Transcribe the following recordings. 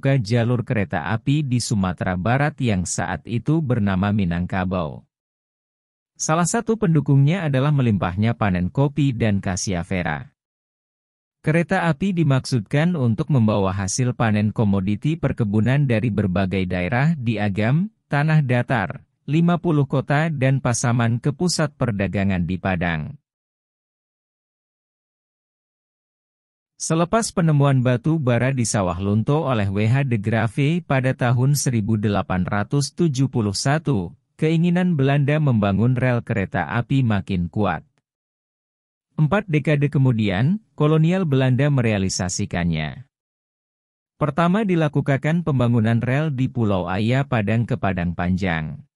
membuka jalur kereta api di Sumatera Barat yang saat itu bernama Minangkabau. Salah satu pendukungnya adalah melimpahnya panen kopi dan kasiavera. Kereta api dimaksudkan untuk membawa hasil panen komoditi perkebunan dari berbagai daerah di Agam, Tanah Datar, 50 kota dan Pasaman ke pusat perdagangan di Padang. Selepas penemuan batu bara di sawah Lunto oleh W.H. de Grave pada tahun 1871, keinginan Belanda membangun rel kereta api makin kuat. Empat dekade kemudian, kolonial Belanda merealisasikannya. Pertama dilakukan pembangunan rel di Pulau Aya Padang ke Padang Panjang.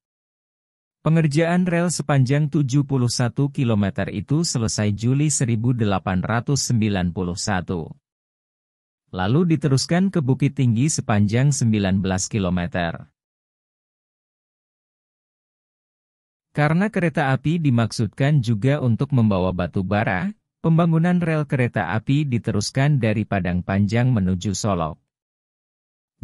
Pengerjaan rel sepanjang 71 km itu selesai Juli 1891. Lalu diteruskan ke Bukit Tinggi sepanjang 19 km. Karena kereta api dimaksudkan juga untuk membawa batu bara, pembangunan rel kereta api diteruskan dari Padang Panjang menuju Solok.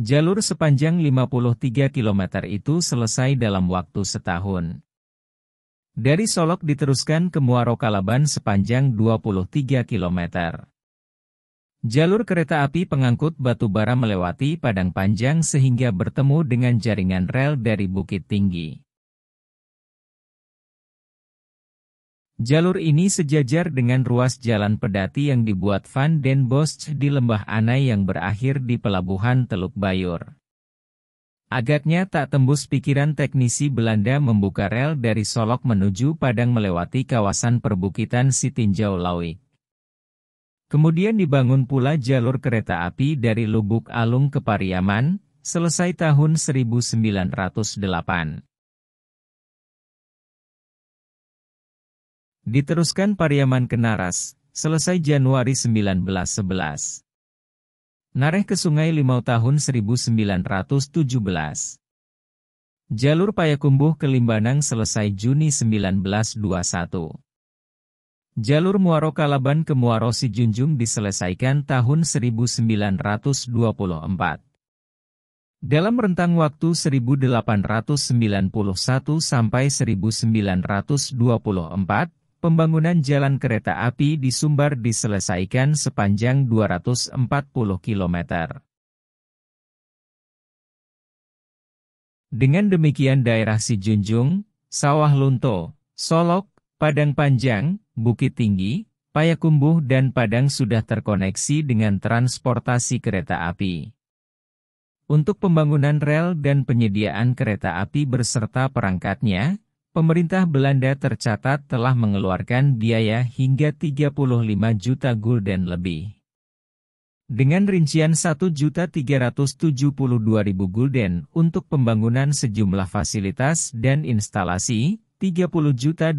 Jalur sepanjang 53 km itu selesai dalam waktu setahun. Dari Solok diteruskan ke Muaro Kalaban sepanjang 23 km. Jalur kereta api pengangkut batu bara melewati padang panjang sehingga bertemu dengan jaringan rel dari Bukit Tinggi. Jalur ini sejajar dengan ruas jalan pedati yang dibuat Van den Bosch di Lembah Anai yang berakhir di pelabuhan Teluk Bayur. Agaknya tak tembus pikiran teknisi Belanda membuka rel dari Solok menuju Padang melewati kawasan perbukitan Sitinjau Lawi. Kemudian dibangun pula jalur kereta api dari Lubuk Alung ke Pariaman, selesai tahun 1908. Diteruskan Pariaman ke Naras, selesai Januari 1911. Nareh ke Sungai Limau tahun 1917. Jalur Payakumbuh ke Limbanang selesai Juni 1921. Jalur Muaro Kalaban ke Muaro Sijunjung diselesaikan tahun 1924. Dalam rentang waktu 1891 sampai 1924, Pembangunan jalan kereta api di Sumbar diselesaikan sepanjang 240 km. Dengan demikian daerah Sijunjung, Sawah Lunto, Solok, Padang Panjang, Bukit Tinggi, Payakumbuh dan Padang sudah terkoneksi dengan transportasi kereta api. Untuk pembangunan rel dan penyediaan kereta api berserta perangkatnya, Pemerintah Belanda tercatat telah mengeluarkan biaya hingga 35 juta gulden lebih. Dengan rincian 1.372.000 gulden untuk pembangunan sejumlah fasilitas dan instalasi, 30.238.000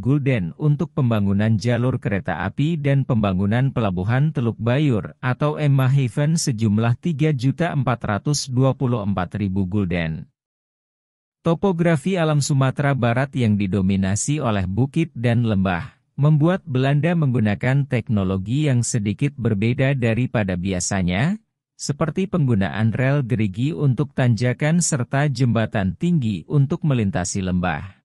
gulden untuk pembangunan jalur kereta api dan pembangunan pelabuhan Teluk Bayur atau Emma Haven sejumlah 3.424.000 gulden. Topografi alam Sumatera Barat yang didominasi oleh bukit dan lembah, membuat Belanda menggunakan teknologi yang sedikit berbeda daripada biasanya, seperti penggunaan rel gerigi untuk tanjakan serta jembatan tinggi untuk melintasi lembah.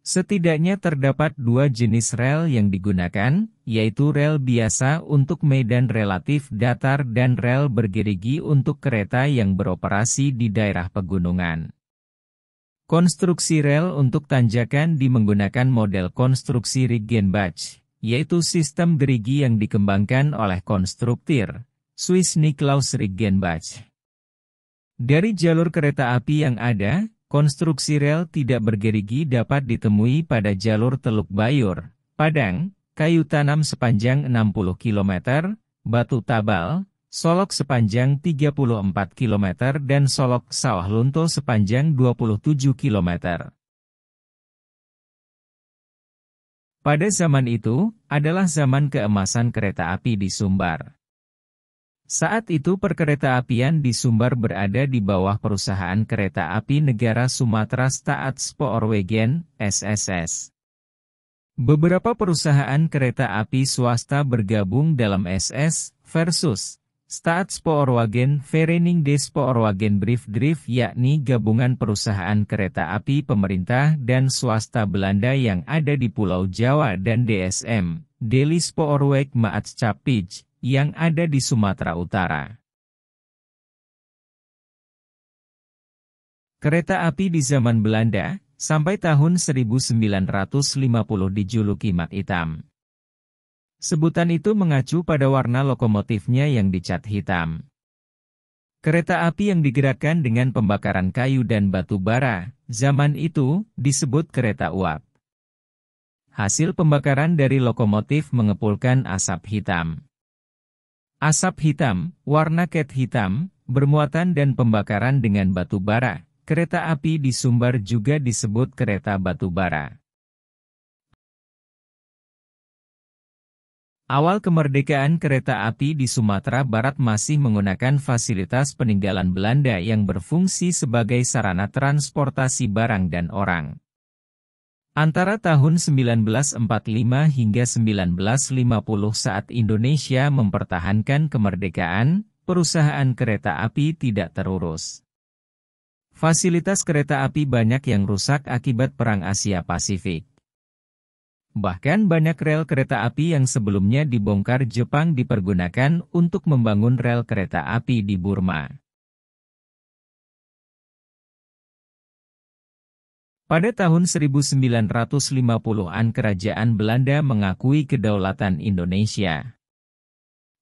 Setidaknya terdapat dua jenis rel yang digunakan, yaitu rel biasa untuk medan relatif datar dan rel bergerigi untuk kereta yang beroperasi di daerah pegunungan. Konstruksi rel untuk tanjakan di menggunakan model konstruksi Riggenbach, yaitu sistem gerigi yang dikembangkan oleh konstruktir, Swiss Niklaus Riggenbach. Dari jalur kereta api yang ada, Konstruksi rel tidak bergerigi dapat ditemui pada jalur Teluk Bayur, Padang, kayu tanam sepanjang 60 km, batu tabal, solok sepanjang 34 km dan solok sawah lunto sepanjang 27 km. Pada zaman itu, adalah zaman keemasan kereta api di Sumbar. Saat itu perkereta apian di Sumbar berada di bawah perusahaan kereta api negara Sumatera Staatspoorwegen, SSS. Beberapa perusahaan kereta api swasta bergabung dalam SS versus Staatspoorwagen Verening des Brief Drift yakni gabungan perusahaan kereta api pemerintah dan swasta Belanda yang ada di Pulau Jawa dan DSM, Delis Poorweg Maatschappij, yang ada di Sumatera Utara. Kereta api di zaman Belanda, sampai tahun 1950 dijuluki mat hitam. Sebutan itu mengacu pada warna lokomotifnya yang dicat hitam. Kereta api yang digerakkan dengan pembakaran kayu dan batu bara, zaman itu, disebut kereta uap. Hasil pembakaran dari lokomotif mengepulkan asap hitam. Asap hitam, warna cat hitam, bermuatan dan pembakaran dengan batu bara. Kereta api di Sumbar juga disebut kereta batu bara. Awal kemerdekaan kereta api di Sumatera Barat masih menggunakan fasilitas peninggalan Belanda yang berfungsi sebagai sarana transportasi barang dan orang. Antara tahun 1945 hingga 1950 saat Indonesia mempertahankan kemerdekaan, perusahaan kereta api tidak terurus. Fasilitas kereta api banyak yang rusak akibat Perang Asia Pasifik. Bahkan banyak rel kereta api yang sebelumnya dibongkar Jepang dipergunakan untuk membangun rel kereta api di Burma. Pada tahun 1950-an kerajaan Belanda mengakui kedaulatan Indonesia.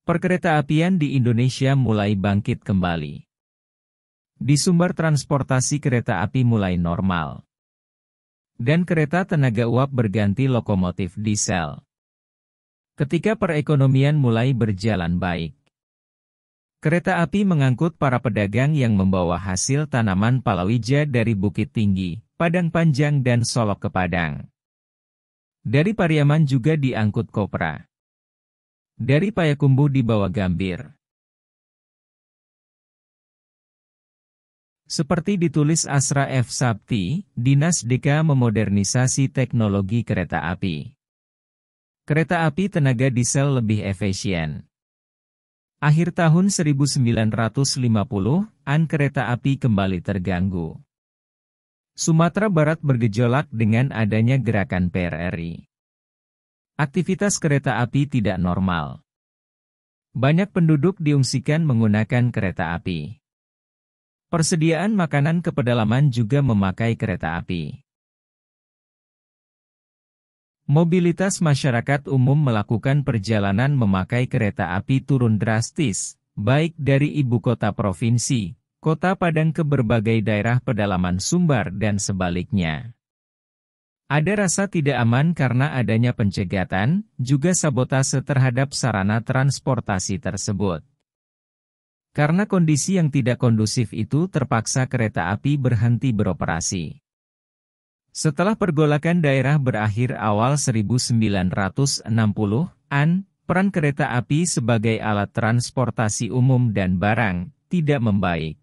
Perkeretaapian di Indonesia mulai bangkit kembali. Di sumber transportasi kereta api mulai normal. Dan kereta tenaga uap berganti lokomotif diesel. Ketika perekonomian mulai berjalan baik. Kereta api mengangkut para pedagang yang membawa hasil tanaman palawija dari Bukit Tinggi, Padang Panjang dan Solok ke Padang. Dari Pariaman juga diangkut kopra. Dari Payakumbu dibawa gambir. Seperti ditulis Asra F. Sabti, Dinas DK memodernisasi teknologi kereta api. Kereta api tenaga diesel lebih efisien. Akhir tahun 1950, an kereta api kembali terganggu. Sumatera Barat bergejolak dengan adanya gerakan PRRI. Aktivitas kereta api tidak normal. Banyak penduduk diungsikan menggunakan kereta api. Persediaan makanan ke pedalaman juga memakai kereta api. Mobilitas masyarakat umum melakukan perjalanan memakai kereta api turun drastis, baik dari ibu kota provinsi, Kota Padang ke berbagai daerah pedalaman Sumbar dan sebaliknya. Ada rasa tidak aman karena adanya pencegatan, juga sabotase terhadap sarana transportasi tersebut. Karena kondisi yang tidak kondusif itu terpaksa kereta api berhenti beroperasi. Setelah pergolakan daerah berakhir awal 1960-an, peran kereta api sebagai alat transportasi umum dan barang tidak membaik.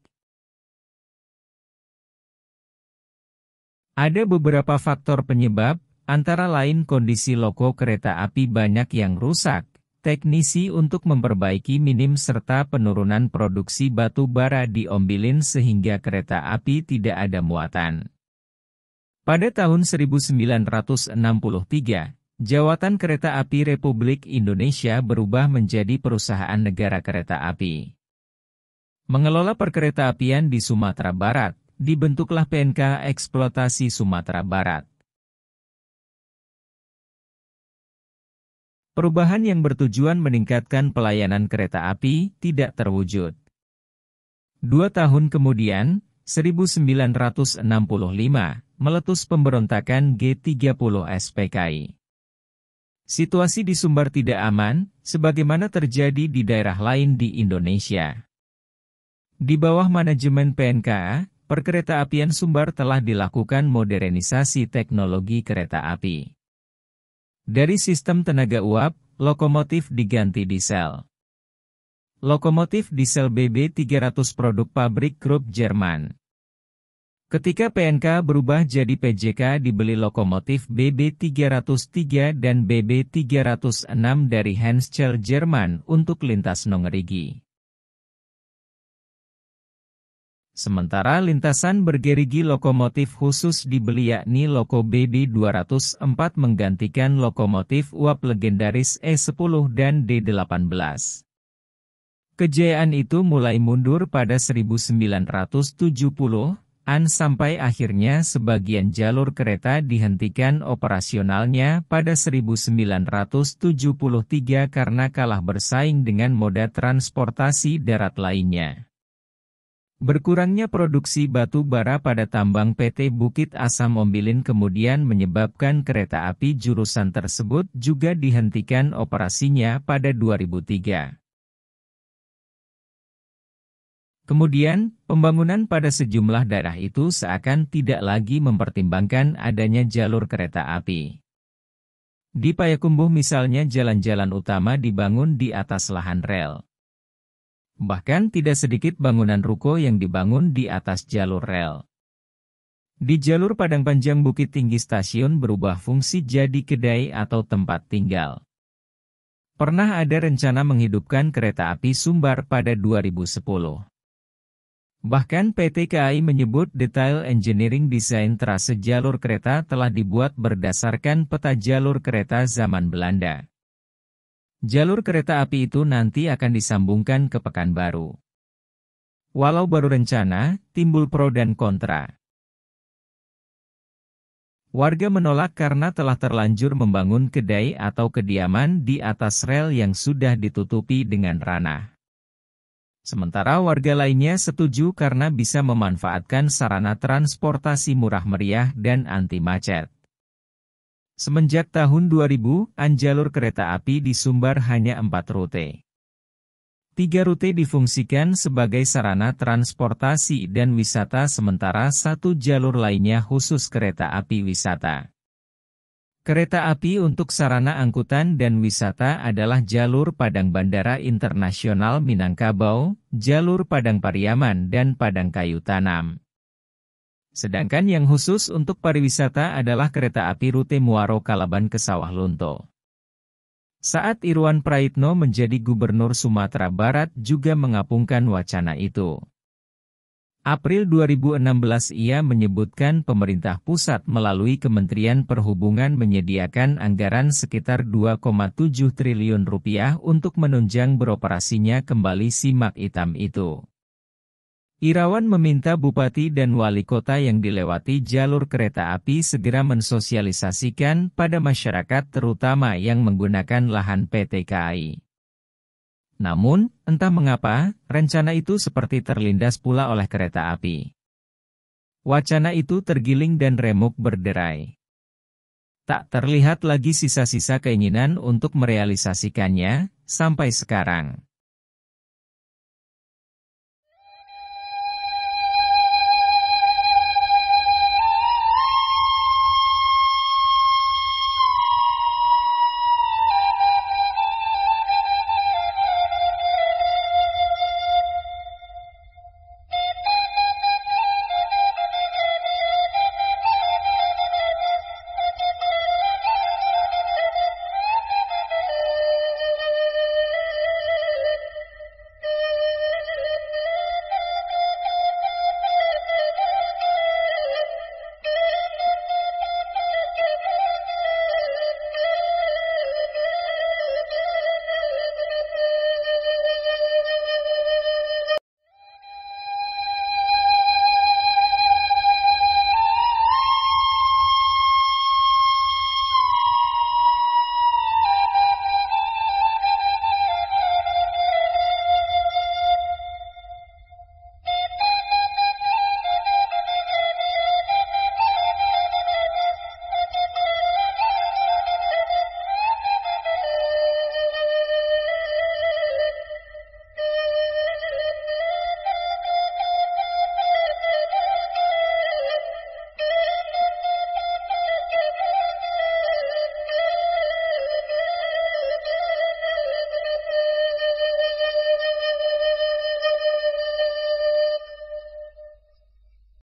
Ada beberapa faktor penyebab, antara lain kondisi loko kereta api banyak yang rusak, teknisi untuk memperbaiki minim serta penurunan produksi batu bara di Ombilin sehingga kereta api tidak ada muatan. Pada tahun 1963, jawatan kereta api Republik Indonesia berubah menjadi perusahaan negara kereta api. Mengelola perkereta apian di Sumatera Barat, dibentuklah PNK Eksploitasi Sumatera Barat. Perubahan yang bertujuan meningkatkan pelayanan kereta api tidak terwujud. Dua tahun kemudian, 1965, meletus pemberontakan G30 SPKI. Situasi di Sumbar tidak aman, sebagaimana terjadi di daerah lain di Indonesia. Di bawah manajemen PNKA, perkeretaapian Sumbar telah dilakukan modernisasi teknologi kereta api. Dari sistem tenaga uap, lokomotif diganti diesel. Lokomotif diesel BB300 produk pabrik Krupp Jerman. Ketika PNK berubah jadi PJK dibeli lokomotif BB303 dan BB306 dari Henschel Jerman untuk lintas Nongerigi. Sementara lintasan bergerigi lokomotif khusus dibeli yakni Loko BD204 menggantikan lokomotif uap legendaris E10 dan D18. Kejayaan itu mulai mundur pada 1970-an sampai akhirnya sebagian jalur kereta dihentikan operasionalnya pada 1973 karena kalah bersaing dengan moda transportasi darat lainnya. Berkurangnya produksi batu bara pada tambang PT Bukit Asam Ombilin kemudian menyebabkan kereta api jurusan tersebut juga dihentikan operasinya pada 2003. Kemudian, pembangunan pada sejumlah daerah itu seakan tidak lagi mempertimbangkan adanya jalur kereta api. Di Payakumbuh misalnya jalan-jalan utama dibangun di atas lahan rel. Bahkan tidak sedikit bangunan ruko yang dibangun di atas jalur rel. Di jalur Padang Panjang Bukit Tinggi stasiun berubah fungsi jadi kedai atau tempat tinggal. Pernah ada rencana menghidupkan kereta api Sumbar pada 2010. Bahkan PT KAI menyebut detail engineering desain trase jalur kereta telah dibuat berdasarkan peta jalur kereta zaman Belanda. Jalur kereta api itu nanti akan disambungkan ke Pekanbaru. Walau baru rencana, timbul pro dan kontra. Warga menolak karena telah terlanjur membangun kedai atau kediaman di atas rel yang sudah ditutupi dengan ranah. Sementara warga lainnya setuju karena bisa memanfaatkan sarana transportasi murah meriah dan anti macet. Semenjak tahun 2000, anjalur kereta api di Sumbar hanya empat rute. Tiga rute difungsikan sebagai sarana transportasi dan wisata sementara satu jalur lainnya khusus kereta api wisata. Kereta api untuk sarana angkutan dan wisata adalah jalur Padang Bandara Internasional Minangkabau, jalur Padang Pariaman dan Padang Kayu Tanam. Sedangkan yang khusus untuk pariwisata adalah kereta api rute Muaro Kalaban ke Sawah Lunto. Saat Irwan Praitno menjadi gubernur Sumatera Barat juga mengapungkan wacana itu. April 2016 ia menyebutkan pemerintah pusat melalui Kementerian Perhubungan menyediakan anggaran sekitar 2,7 triliun rupiah untuk menunjang beroperasinya kembali simak hitam itu. Irawan meminta bupati dan wali kota yang dilewati jalur kereta api segera mensosialisasikan pada masyarakat terutama yang menggunakan lahan PT KAI. Namun, entah mengapa, rencana itu seperti terlindas pula oleh kereta api. Wacana itu tergiling dan remuk berderai. Tak terlihat lagi sisa-sisa keinginan untuk merealisasikannya, sampai sekarang.